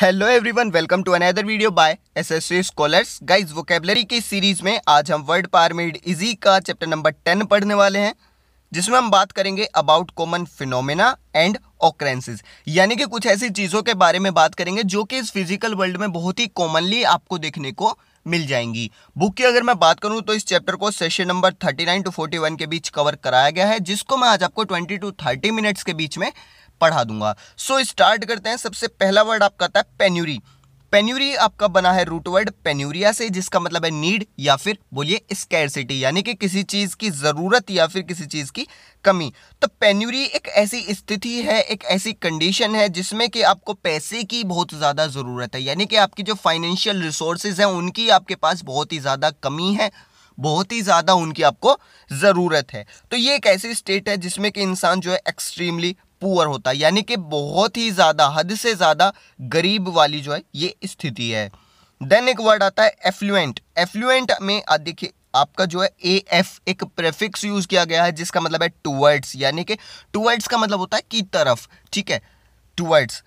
Hello everyone welcome to another video by SSC scholars guys vocabulary की series में आज हम वर्ड पारमेड इजी का चैप्टर नंबर टेन पढ़ने वाले हैं जिसमें हम बात करेंगे about common phenomena and occurrences यानी कि कुछ ऐसी चीज़ों के बारे में बात करेंगे जो कि इस फिजिकल वर्ल्ड में बहुत ही कॉमनली आपको देखने को मिल जाएंगी बुक की अगर मैं बात करूं तो इस चैप्टर को सेशन नंबर 39 टू 41 के बीच कवर कराया गया है जिसको मैं आज आपको 20 टू 30 मिनट्स के बीच में पढ़ा दूंगा सो so, स्टार्ट करते हैं सबसे पहला वर्ड आपका आता है पेन्यूरी पेन्यूरी आपका बना है रूट वर्ड पेन्यूरिया से जिसका मतलब है नीड या फिर बोलिए स्कैरसिटी यानी कि किसी चीज़ की ज़रूरत या फिर किसी चीज़ की कमी तो पेन्यूरी एक ऐसी स्थिति है एक ऐसी कंडीशन है जिसमें कि आपको पैसे की बहुत ज़्यादा ज़रूरत है यानी कि आपकी जो फाइनेंशियल रिसोर्सेज हैं उनकी आपके पास बहुत ही ज़्यादा कमी है बहुत ही ज़्यादा उनकी आपको ज़रूरत है तो ये एक ऐसी स्टेट है जिसमें कि इंसान जो है एक्सट्रीमली पुअर होता है यानी कि बहुत ही ज़्यादा हद से ज़्यादा गरीब वाली जो है ये स्थिति है देन एक वर्ड आता है एफ्लुएंट एफ्लुएंट में देखिए आपका जो है ए एफ एक प्रेफिक्स यूज किया गया है जिसका मतलब है टूवर्ड्स यानी कि टूवर्ड्स का मतलब होता है की तरफ ठीक है टूवर्ड्स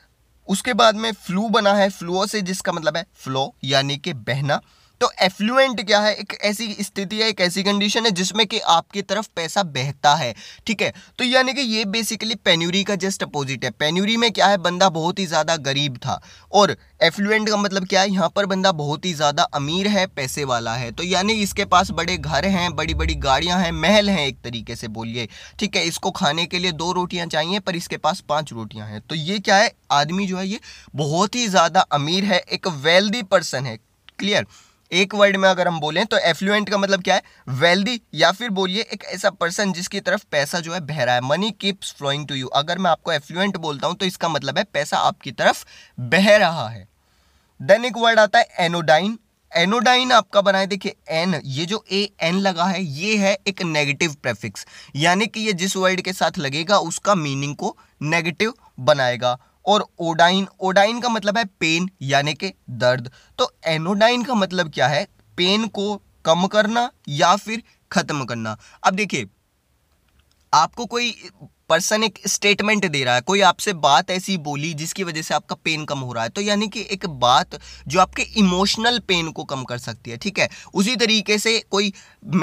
उसके बाद में फ्लू बना है फ्लू से जिसका मतलब है फ्लो यानी कि बहना तो एफ्लुएंट क्या है एक ऐसी स्थिति है एक ऐसी कंडीशन है जिसमें कि आपकी तरफ पैसा बहता है ठीक है तो यानी कि ये बेसिकली पेन्यूरी का जस्ट अपोजिट है पेन्यूरी में क्या है बंदा बहुत ही ज़्यादा गरीब था और एफ्लुएंट का मतलब क्या है यहाँ पर बंदा बहुत ही ज़्यादा अमीर है पैसे वाला है तो यानी इसके पास बड़े घर हैं बड़ी बड़ी गाड़ियाँ हैं महल हैं एक तरीके से बोलिए ठीक है इसको खाने के लिए दो रोटियाँ चाहिए पर इसके पास पाँच रोटियाँ हैं तो ये क्या है आदमी जो है ये बहुत ही ज़्यादा अमीर है एक वेल्दी पर्सन है क्लियर एक वर्ड में अगर हम बोलें तो एफ्लुएंट का मतलब क्या है वेल्दी या फिर बोलिए एक ऐसा पर्सन जिसकी तरफ पैसा जो है बह रहा है money keeps flowing to you अगर मैं आपको एफ्लुएंट बोलता हूँ तो इसका मतलब है पैसा आपकी तरफ बह रहा है देन एक वर्ड आता है एनोडाइन एनोडाइन आपका बनाए देखिए एन ये जो ए एन लगा है ये है एक नेगेटिव प्रेफिक्स यानी कि ये जिस वर्ड के साथ लगेगा उसका मीनिंग को नेगेटिव बनाएगा और ओडाइन ओडाइन का मतलब है पेन यानी कि दर्द तो एनोडाइन का मतलब क्या है पेन को कम करना या फिर ख़त्म करना अब देखिए आपको कोई पर्सन एक स्टेटमेंट दे रहा है कोई आपसे बात ऐसी बोली जिसकी वजह से आपका पेन कम हो रहा है तो यानी कि एक बात जो आपके इमोशनल पेन को कम कर सकती है ठीक है उसी तरीके से कोई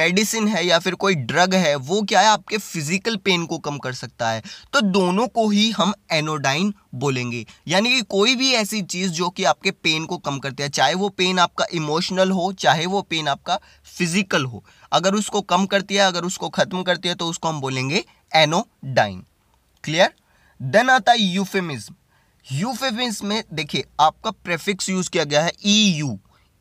मेडिसिन है या फिर कोई ड्रग है वो क्या है आपके फिजिकल पेन को कम कर सकता है तो दोनों को ही हम एनोडाइन बोलेंगे यानी कि कोई भी ऐसी चीज़ जो कि आपके पेन को कम करती है चाहे वो पेन आपका इमोशनल हो चाहे वो पेन आपका फिजिकल हो अगर उसको कम करती है अगर उसको ख़त्म करती है तो उसको हम बोलेंगे एनोडाइन क्लियर देन आता है यूफेमिज्म यूफेमिज्म में देखिए आपका प्रेफिक्स यूज किया गया है ई यू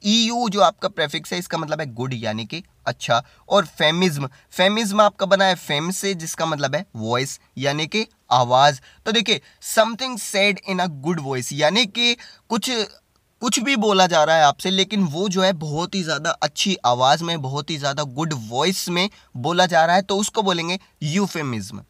ई यू जो आपका प्रेफिक्स है इसका मतलब है गुड यानी कि अच्छा और फेमिज्म फेमिज्म आपका बना है फेम से जिसका मतलब है वॉइस यानी कि आवाज़ तो देखिए something said in a good voice यानी कि कुछ कुछ भी बोला जा रहा है आपसे लेकिन वो जो है बहुत ही ज़्यादा अच्छी आवाज़ में बहुत ही ज़्यादा गुड वॉइस में बोला जा रहा है तो उसको बोलेंगे यूफेमिज्म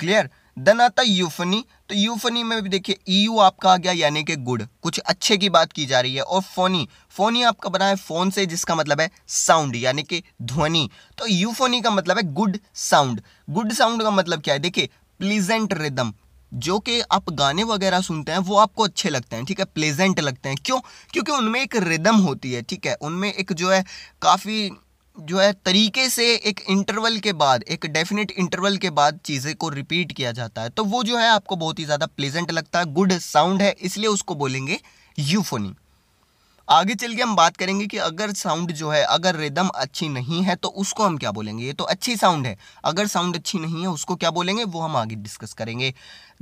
क्लियर देन आता यूफनी तो यूफनी में भी देखिए ईयू आपका आ गया यानी कि गुड कुछ अच्छे की बात की जा रही है और फोनी फोनी आपका बना है फोन से जिसका मतलब है साउंड यानी कि ध्वनि तो यूफोनी का मतलब है गुड साउंड गुड साउंड का मतलब क्या है देखिए प्लीजेंट रिदम जो कि आप गाने वगैरह सुनते हैं वो आपको अच्छे लगते हैं ठीक है प्लेजेंट लगते हैं क्यों क्योंकि उनमें एक रिदम होती है ठीक है उनमें एक जो है काफ़ी जो है तरीके से एक इंटरवल के बाद एक डेफिनेट इंटरवल के बाद चीज़ें को रिपीट किया जाता है तो वो जो है आपको बहुत ही ज़्यादा प्लेजेंट लगता है गुड साउंड है इसलिए उसको बोलेंगे यूफोनी आगे चल के हम बात करेंगे कि अगर साउंड जो है अगर रिदम अच्छी नहीं है तो उसको हम क्या बोलेंगे ये तो अच्छी साउंड है अगर साउंड अच्छी नहीं है उसको क्या बोलेंगे वो हम आगे डिस्कस करेंगे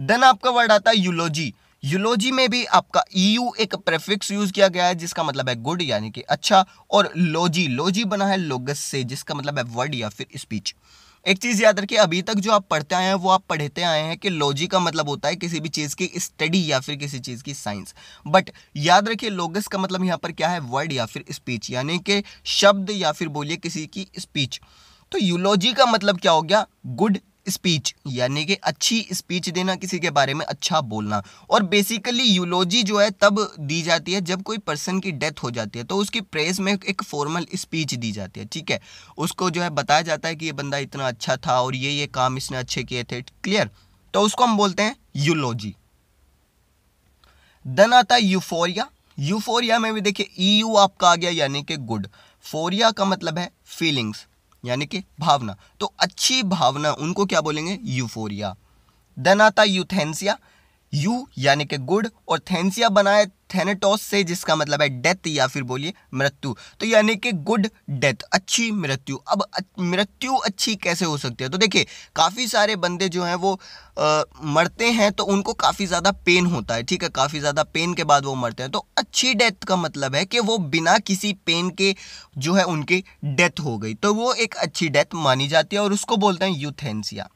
देन आपका वर्ड आता है यूलॉजी यूलॉजी में भी आपका यू एक प्रेफिक्स यूज किया गया है जिसका मतलब है गुड यानी कि अच्छा और लॉजी लॉजी बना है लोगस से जिसका मतलब है वर्ड या फिर स्पीच एक चीज़ याद रखिए अभी तक जो आप पढ़ते आए हैं वो आप पढ़ते आए हैं कि लॉजिक का मतलब होता है किसी भी चीज़ की स्टडी या फिर किसी चीज़ की साइंस बट याद रखिए लोगस का मतलब यहाँ पर क्या है वर्ड या फिर स्पीच यानी कि शब्द या फिर बोलिए किसी की स्पीच तो यूलॉजी का मतलब क्या हो गया गुड स्पीच यानी कि अच्छी स्पीच देना किसी के बारे में अच्छा बोलना और बेसिकली यूलॉजी जो है तब दी जाती है जब कोई पर्सन की डेथ हो जाती है तो उसकी प्रेस में एक फॉर्मल स्पीच दी जाती है ठीक है उसको जो है बताया जाता है कि ये बंदा इतना अच्छा था और ये ये काम इसने अच्छे किए थे क्लियर तो उसको हम बोलते हैं यूलॉजी देन आता है यूफोरिया यूफोरिया में भी देखिए ई e यू आपका आ गया यानी कि गुड फोरिया का मतलब है फीलिंग्स यानी कि भावना तो अच्छी भावना उनको क्या बोलेंगे यूफोरिया देन आता यूथेंसिया यू यानी कि गुड और थेंसिया बनाए थेनेटोस से जिसका मतलब है डेथ या फिर बोलिए मृत्यु तो यानी कि गुड डेथ अच्छी मृत्यु अब मृत्यु अच्छी कैसे हो सकती है तो देखिए काफ़ी सारे बंदे जो हैं वो आ, मरते हैं तो उनको काफ़ी ज़्यादा पेन होता है ठीक है काफ़ी ज़्यादा पेन के बाद वो मरते हैं तो अच्छी डेथ का मतलब है कि वो बिना किसी पेन के जो है उनकी डेथ हो गई तो वो एक अच्छी डेथ मानी जाती है और उसको बोलते हैं यूथेंसिया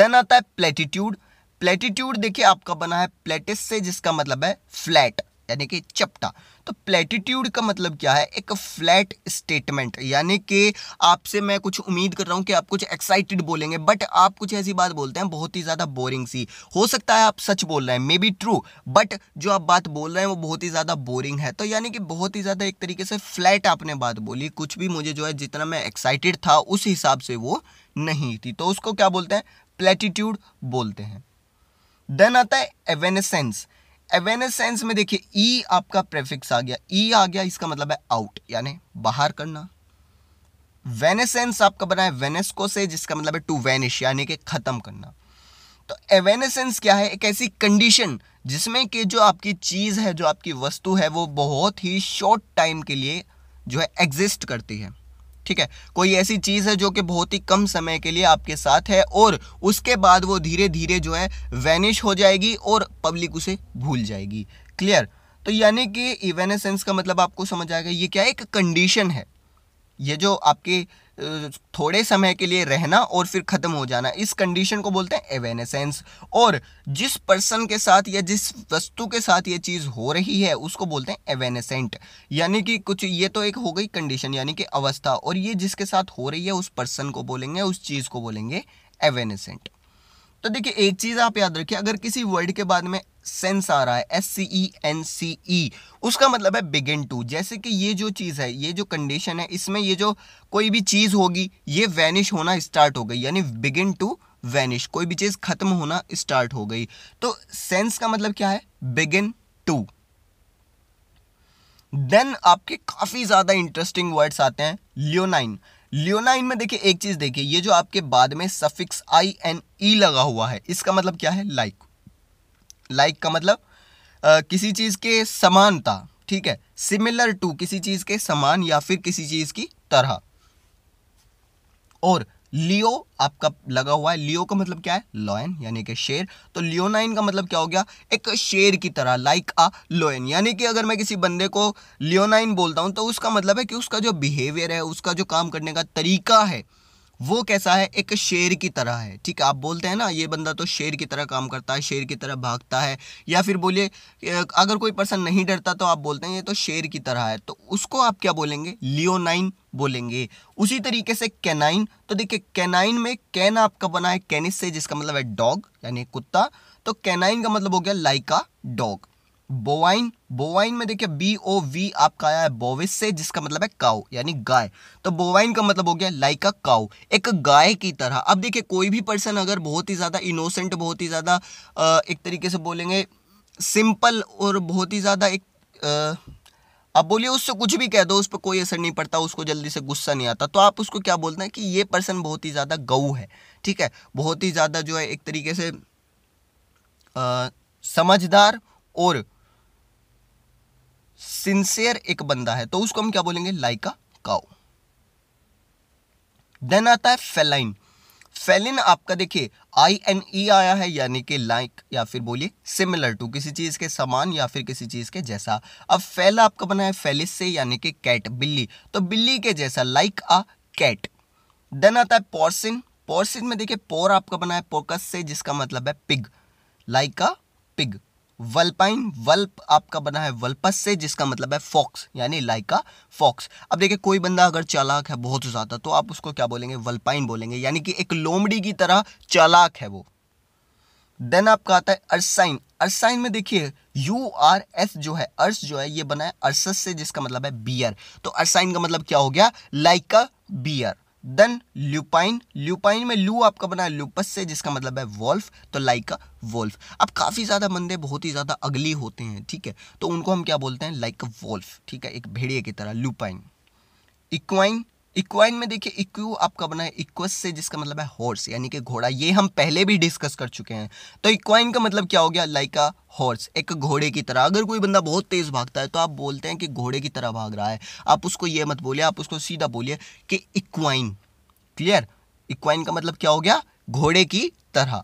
देन आता है प्लेटिट्यूड प्लेटिट्यूड देखिए आपका बना है प्लेटिस से जिसका मतलब है फ्लैट यानी कि चपटा तो प्लेटिट्यूड का मतलब क्या है एक फ्लैट स्टेटमेंट यानी कि आपसे मैं कुछ उम्मीद कर रहा हूँ कि आप कुछ एक्साइटेड बोलेंगे बट आप कुछ ऐसी बात बोलते हैं बहुत ही ज़्यादा बोरिंग सी हो सकता है आप सच बोल रहे हैं मे बी ट्रू बट जो आप बात बोल रहे हैं वो बहुत ही ज़्यादा बोरिंग है तो यानी कि बहुत ही ज़्यादा एक तरीके से फ्लैट आपने बात बोली कुछ भी मुझे जो है जितना मैं एक्साइटेड था उस हिसाब से वो नहीं थी तो उसको क्या बोलते हैं प्लेटिट्यूड बोलते हैं देन आता है एवेनेसेंस अवेयरनेस सेंस में देखिए ई e आपका प्रेफिक्स आ गया ई e आ गया इसका मतलब है आउट यानी बाहर करना वेनेसेंस आपका बना है वेनेस्को से जिसका मतलब है टू वेनिश यानी कि ख़त्म करना तो एवेनेसेंस क्या है एक ऐसी कंडीशन जिसमें कि जो आपकी चीज़ है जो आपकी वस्तु है वो बहुत ही शॉर्ट टाइम के लिए जो है एग्जिस्ट करती है ठीक है कोई ऐसी चीज़ है जो कि बहुत ही कम समय के लिए आपके साथ है और उसके बाद वो धीरे धीरे जो है वैनिश हो जाएगी और पब्लिक उसे भूल जाएगी क्लियर तो यानी कि इवेनेसेंस का मतलब आपको समझ आएगा ये क्या एक कंडीशन है ये जो आपके थोड़े समय के लिए रहना और फिर ख़त्म हो जाना इस कंडीशन को बोलते हैं एवेनेसेंस और जिस पर्सन के साथ या जिस वस्तु के साथ ये चीज़ हो रही है उसको बोलते हैं एवेनेसेंट यानी कि कुछ ये तो एक हो गई कंडीशन यानी कि अवस्था और ये जिसके साथ हो रही है उस पर्सन को बोलेंगे उस चीज़ को बोलेंगे एवेनेसेंट तो देखिए एक चीज़ आप याद रखिए अगर किसी वर्ड के बाद में सेंस आ रहा है S C E N C ई उसका मतलब है बिगिन टू जैसे कि ये जो चीज़ है ये जो कंडीशन है इसमें ये जो कोई भी चीज़ होगी ये वैनिश होना स्टार्ट हो गई यानी बिगिन टू वैनिश कोई भी चीज़ खत्म होना स्टार्ट हो गई तो सेंस का मतलब क्या है बिगिन टू देन आपके काफ़ी ज़्यादा इंटरेस्टिंग वर्ड्स आते हैं लियोनाइन लियोनाइन में देखिए एक चीज देखिए ये जो आपके बाद में सफिक्स आई एन ई लगा हुआ है इसका मतलब क्या है लाइक like. लाइक like का मतलब आ, किसी चीज के समानता ठीक है सिमिलर टू किसी चीज के समान या फिर किसी चीज की तरह और लियो आपका लगा हुआ है लियो का मतलब क्या है लॉयन यानी कि शेर तो लियोनाइन का मतलब क्या हो गया एक शेर की तरह लाइक अ लॉयन यानी कि अगर मैं किसी बंदे को लियोनाइन बोलता हूँ तो उसका मतलब है कि उसका जो बिहेवियर है उसका जो काम करने का तरीका है वो कैसा है एक शेर की तरह है ठीक है आप बोलते हैं ना ये बंदा तो शेर की तरह काम करता है शेर की तरह भागता है या फिर बोलिए अगर कोई पर्सन नहीं डरता तो आप बोलते हैं ये तो शेर की तरह है तो उसको आप क्या बोलेंगे लियोनाइन बोलेंगे उसी तरीके से कैनाइन तो देखिए कैनाइन में कैन आपका बना है कैनिस से जिसका मतलब है डॉग यानी कुत्ता तो कैनाइन का मतलब हो गया लाइका डॉग बोवाइन बोवाइन में देखिए बी ओ वी आपका आया है बोविस से जिसका मतलब है काउ यानी गाय तो बोवाइन का मतलब हो गया लाइक अ काउ एक गाय की तरह अब देखिए कोई भी पर्सन अगर बहुत ही ज़्यादा इनोसेंट बहुत ही ज़्यादा एक तरीके से बोलेंगे सिंपल और बहुत ही ज़्यादा एक आ, बोलिए उससे कुछ भी कह दो उस पर कोई असर नहीं पड़ता उसको जल्दी से गुस्सा नहीं आता तो आप उसको क्या बोलते हैं कि ये पर्सन बहुत ही ज़्यादा गऊ है ठीक है बहुत ही ज़्यादा जो है एक तरीके से आ, समझदार और सिंसियर एक बंदा है तो उसको हम क्या बोलेंगे लाइका काओ देन आता है फेलाइन फेलिन आपका देखिए आई एन ई आया है यानी कि लाइक या फिर बोलिए सिमिलर टू किसी चीज़ के समान या फिर किसी चीज़ के जैसा अब फेल आपका बना है फेलिस से यानी कि कैट बिल्ली तो बिल्ली के जैसा लाइक अ कैट देन आता है पोर्सिन पोर्सिन में देखिए पोर आपका बना है पोकस से जिसका मतलब है pig like a pig vulpine vulp आपका बना है वल्पस से जिसका मतलब है फॉक्स यानी लाइका फॉक्स अब देखिए कोई बंदा अगर चालाक है बहुत ज़्यादा तो आप उसको क्या बोलेंगे वल्पाइन बोलेंगे यानी कि एक लोमड़ी की तरह चालाक है वो देन आपका आता है अर्साइन अर्साइन में देखिए यू आर एस जो है अर्स जो है ये बना है अर्सस से जिसका मतलब है बियर तो अर्साइन का मतलब क्या हो गया like a bear then lupine lupine में लू आपका बना है ल्यूपस से जिसका मतलब है वॉल्फ तो लाइका वॉल्फ अब काफ़ी ज़्यादा बंदे बहुत ही ज़्यादा अगली होते हैं ठीक है तो उनको हम क्या बोलते हैं लाइक अ वॉल्फ ठीक है एक भेड़िए की तरह ल्यूपाइन इक्वाइन इक्वाइन में देखिए इक्व आपका बना है इक्वस से जिसका मतलब है हॉर्स यानी कि घोड़ा ये हम पहले भी डिस्कस कर चुके हैं तो इक्वाइन का मतलब क्या हो गया लाइक अ हॉर्स एक घोड़े की तरह अगर कोई बंदा बहुत तेज़ भागता है तो आप बोलते हैं कि घोड़े की तरह भाग रहा है आप उसको ये मत बोलिए आप उसको सीधा बोलिए कि इक्वाइन क्लियर इक्वाइन का मतलब क्या हो गया घोड़े की तरह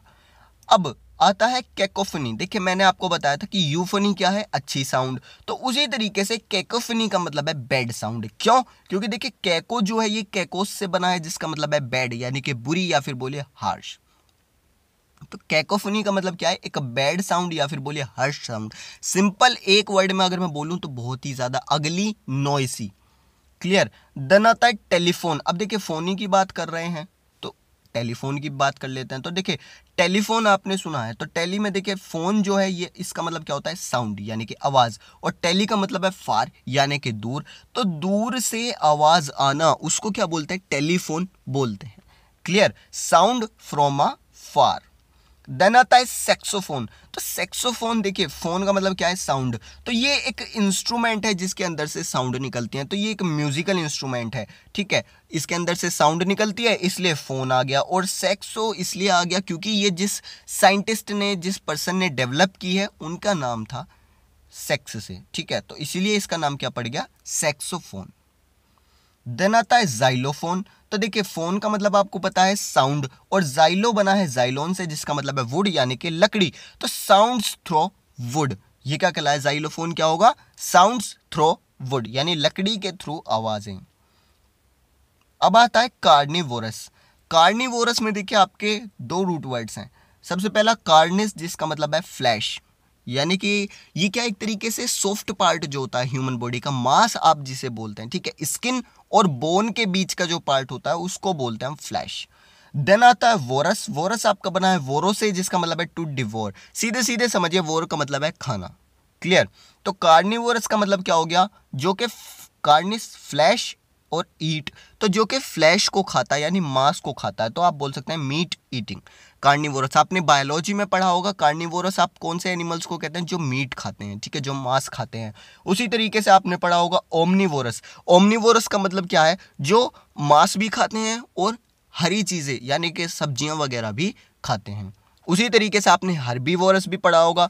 अब आता है कैकोफनी देखिए मैंने आपको बताया था कि यूफनी क्या है अच्छी साउंड तो उसी तरीके से कैकोफनी का मतलब है बैड साउंड क्यों क्योंकि देखिए कैको जो है ये कैकोस से बना है जिसका मतलब है बैड यानी कि बुरी या फिर बोलिए हार्श तो कैकोफनी का मतलब क्या है एक बैड साउंड या फिर बोलिए हर्ष साउंड सिंपल एक वर्ड में अगर मैं बोलूं तो बहुत ही ज़्यादा अगली नॉइसी क्लियर दनाता टेलीफोन अब देखिए फ़ोनी की बात कर रहे हैं टेलीफोन की बात कर लेते हैं तो देखिए टेलीफोन आपने सुना है तो टेली में देखिए फ़ोन जो है ये इसका मतलब क्या होता है साउंड यानी कि आवाज़ और टेली का मतलब है फार यानी कि दूर तो दूर से आवाज़ आना उसको क्या बोलते हैं टेलीफोन बोलते हैं clear sound from a far then आता है सेक्सोफोन तो सेक्सोफोन देखिए फोन का मतलब क्या है साउंड तो ये एक इंस्ट्रूमेंट है जिसके अंदर से साउंड निकलती है तो ये एक म्यूजिकल इंस्ट्रूमेंट है ठीक है इसके अंदर से साउंड निकलती है इसलिए फ़ोन आ गया और सेक्सो इसलिए आ गया क्योंकि ये जिस साइंटिस्ट ने जिस पर्सन ने डेवलप की है उनका नाम था सेक्स से ठीक है तो इसीलिए इसका नाम क्या पड़ गया सेक्सोफोन देन आता है जाइलोफोन तो देखिए फोन का मतलब आपको पता है साउंड और जाइलो बना है जाइलोन से जिसका मतलब है वुड यानी कि लकड़ी तो साउंड्स थ्रो वुड ये क्या कहलाए जाइलोफोन क्या होगा साउंड्स थ्रो वुड यानी लकड़ी के थ्रू आवाजें अब आता है कार्निवोरस कार्निवोरस में देखिए आपके दो रूट वर्ड्स हैं सबसे पहला कार्निस जिसका मतलब है फ्लैश यानी कि ये क्या एक तरीके से सॉफ्ट पार्ट जो होता है ह्यूमन बॉडी का मास आप जिसे बोलते हैं ठीक है स्किन और बोन के बीच का जो पार्ट होता है उसको बोलते हैं फ्लैश देन आता है वोरस वोरस आपका बना है वोरो से जिसका मतलब है टू डिवोर सीधे सीधे समझिए वोर का मतलब है खाना क्लियर तो कार्निवोरस का मतलब क्या हो गया जो कि कार्निस फ्लैश और ईट तो जो कि फ्लैश को खाता है यानी मांस को खाता है तो आप बोल सकते हैं मीट ईटिंग कार्निवोरस आपने बायोलॉजी में पढ़ा होगा कार्निवोरस आप कौन से एनिमल्स को कहते हैं जो मीट खाते हैं ठीक है जो मांस खाते हैं उसी तरीके से आपने पढ़ा होगा ओमनीवोरस ओमनीवोरस का मतलब क्या है जो मांस भी खाते हैं और हरी चीज़ें यानी कि सब्जियां वगैरह भी खाते हैं उसी तरीके से आपने हरबी वोरस भी पढ़ा होगा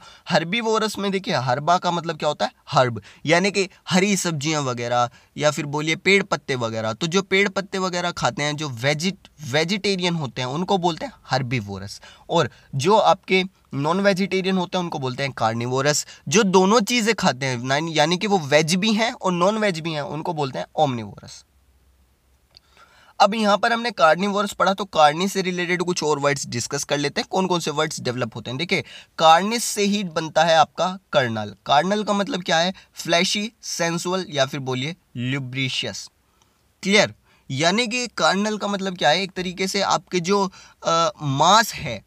वोरस में देखिए हरबा का मतलब क्या होता है हर्ब यानी कि हरी सब्जियां वगैरह या फिर बोलिए पेड़ पत्ते वगैरह तो जो पेड़ पत्ते वगैरह खाते हैं जो वेजिट वेजिटेरियन होते हैं उनको बोलते हैं वोरस और जो आपके नॉन वेजिटेरियन होते हैं उनको बोलते हैं कार्निवोरस जो दोनों चीज़ें खाते हैं यानी कि वो वेज भी हैं और नॉन वेज भी हैं उनको बोलते हैं ओमनीवोरस अब यहाँ पर हमने वर्ड्स पढ़ा तो कार्नी से रिलेटेड कुछ और वर्ड्स डिस्कस कर लेते हैं कौन कौन से वर्ड्स डेवलप होते हैं देखिए कार्निस से ही बनता है आपका कर्नल कार्नल का मतलब क्या है फ्लैशी सेंसुअल या फिर बोलिए ल्यूब्रिशियस क्लियर यानी कि कार्नल का मतलब क्या है एक तरीके से आपके जो मास है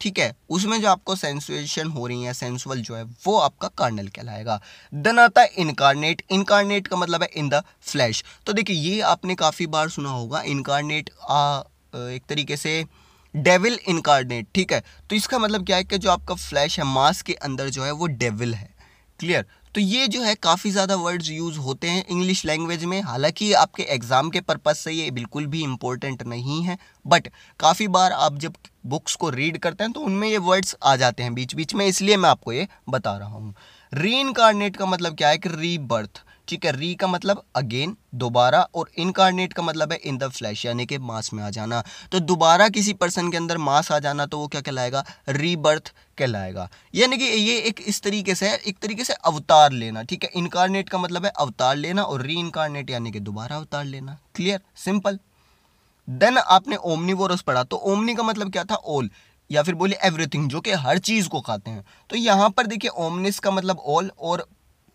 ठीक है उसमें जो आपको सेंसुएशन हो रही है सेंसुअल जो है वो आपका कार्नल कहलाएगा देन आता है इनकारनेट इनकारनेट का मतलब है इन द फ्लैश तो देखिए ये आपने काफ़ी बार सुना होगा इनकारनेट एक तरीके से डेविल इनकारनेट ठीक है तो इसका मतलब क्या है कि जो आपका फ्लैश है मास के अंदर जो है वो डेविल है क्लियर तो ये जो है काफ़ी ज़्यादा वर्ड्स यूज़ होते हैं इंग्लिश लैंग्वेज में हालांकि आपके एग्ज़ाम के पर्पज़ से ये बिल्कुल भी इम्पोर्टेंट नहीं है बट काफ़ी बार आप जब बुक्स को रीड करते हैं तो उनमें ये वर्ड्स आ जाते हैं बीच बीच में इसलिए मैं आपको ये बता रहा हूँ री का मतलब क्या है कि रीबर्थ ठीक है री का मतलब अगेन दोबारा और इनकारनेट का मतलब है इन द फ्लैश यानी कि मास में आ जाना तो दोबारा किसी पर्सन के अंदर मास आ जाना तो वो क्या कहलाएगा रीबर्थ कहलाएगा यानी कि ये एक इस तरीके से एक तरीके से अवतार लेना ठीक है इनकारनेट का मतलब है अवतार लेना और री इनकारनेट यानी कि दोबारा अवतार लेना क्लियर सिंपल देन आपने वोरस पढ़ा तो ओमनी का मतलब क्या था ओल या फिर बोले एवरीथिंग जो कि हर चीज़ को खाते हैं तो यहाँ पर देखिए ओमनिस का मतलब ऑल और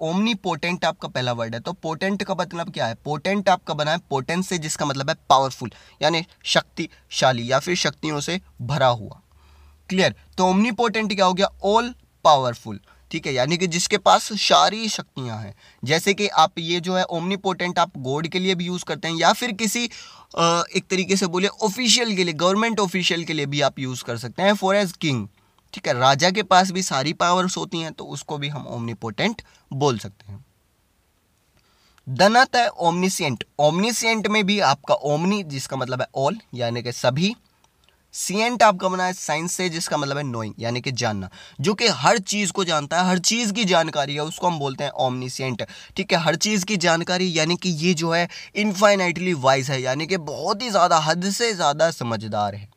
ओमनी पोटेंट आपका पहला वर्ड है तो पोटेंट का मतलब क्या है पोटेंट आपका बना है पोटेंट से जिसका मतलब है पावरफुल यानी शक्तिशाली या फिर शक्तियों से भरा हुआ क्लियर तो ओमनी पोटेंट क्या हो गया ऑल पावरफुल ठीक है यानी कि जिसके पास सारी शक्तियां हैं जैसे कि आप ये जो है ओमनी पोटेंट आप गॉड के लिए भी यूज़ करते हैं या फिर किसी एक तरीके से बोले ऑफिशियल के लिए गवर्नमेंट ऑफिशियल के लिए भी आप यूज़ कर सकते हैं फॉर एज किंग ठीक है राजा के पास भी सारी पावर्स होती हैं तो उसको भी हम ओमनीपोटेंट बोल सकते हैं दनत है ओमनीसियंट ओमनीसियंट में भी आपका ओमनी जिसका मतलब है ऑल यानी कि सभी सियंट आपका बना है साइंस से जिसका मतलब है नोइंग यानी कि जानना जो कि हर चीज़ को जानता है हर चीज़ की जानकारी है उसको हम बोलते हैं ओमनीसियंट ठीक है हर चीज़ की जानकारी यानी कि ये जो है इनफाइनाइटली वाइज है यानी कि बहुत ही ज़्यादा हद से ज़्यादा समझदार है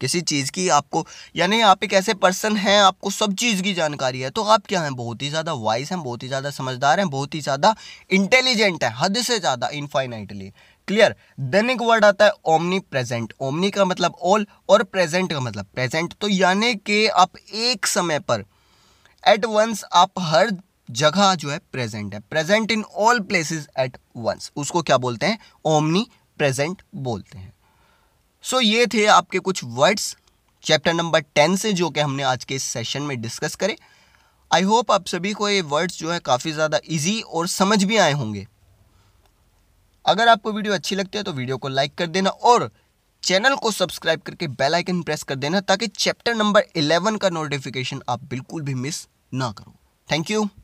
किसी चीज़ की आपको यानी आप एक ऐसे पर्सन हैं आपको सब चीज़ की जानकारी है तो आप क्या हैं बहुत ही ज़्यादा वाइस हैं बहुत ही ज़्यादा समझदार हैं बहुत ही ज़्यादा इंटेलिजेंट हैं हद से ज़्यादा इनफाइनाइटली क्लियर देन एक वर्ड आता है ओमनी प्रेजेंट ओमनी का मतलब ऑल और प्रेजेंट का मतलब प्रेजेंट तो यानी कि आप एक समय पर एट वंस आप हर जगह जो है प्रेजेंट है present in all places at once उसको क्या बोलते हैं ओमनी प्रेजेंट बोलते हैं सो so, ये थे आपके कुछ वर्ड्स चैप्टर नंबर टेन से जो कि हमने आज के इस सेशन में डिस्कस करे आई होप आप सभी को ये वर्ड्स जो है काफ़ी ज़्यादा इजी और समझ भी आए होंगे अगर आपको वीडियो अच्छी लगती है तो वीडियो को लाइक कर देना और चैनल को सब्सक्राइब करके बेल आइकन प्रेस कर देना ताकि चैप्टर नंबर 11 का नोटिफिकेशन आप बिल्कुल भी मिस ना करो थैंक यू